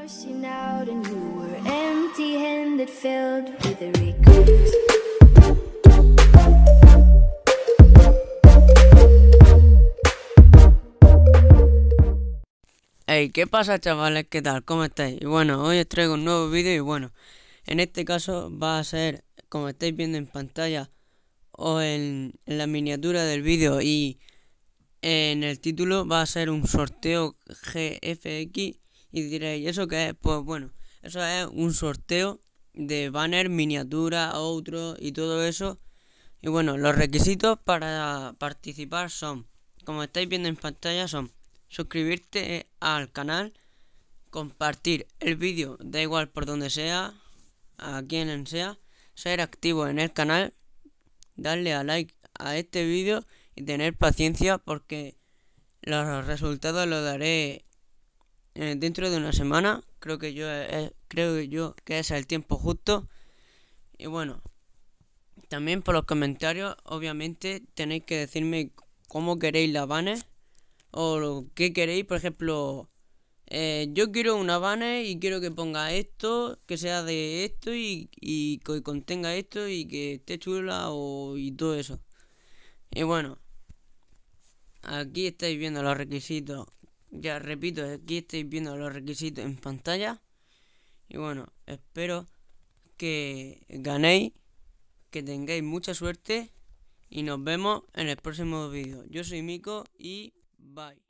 Hey, ¿qué pasa chavales? ¿Qué tal? ¿Cómo estáis? Y bueno, hoy os traigo un nuevo vídeo y bueno, en este caso va a ser, como estáis viendo en pantalla o en la miniatura del vídeo y en el título, va a ser un sorteo GFX y diréis, eso qué es? Pues bueno, eso es un sorteo de banner, miniatura, otro y todo eso. Y bueno, los requisitos para participar son, como estáis viendo en pantalla, son suscribirte al canal, compartir el vídeo, da igual por donde sea, a quien sea, ser activo en el canal, darle a like a este vídeo y tener paciencia porque los resultados los daré eh, dentro de una semana. Creo que yo eh, eh, creo que yo que es el tiempo justo. Y bueno, también por los comentarios, obviamente tenéis que decirme cómo queréis la banner o qué queréis, por ejemplo, yo quiero una banner y quiero que ponga esto, que sea de esto y, y que contenga esto y que esté chula o, y todo eso. Y bueno, aquí estáis viendo los requisitos ya repito, aquí estáis viendo los requisitos en pantalla. Y bueno, espero que ganéis, que tengáis mucha suerte y nos vemos en el próximo vídeo. Yo soy Mico y bye.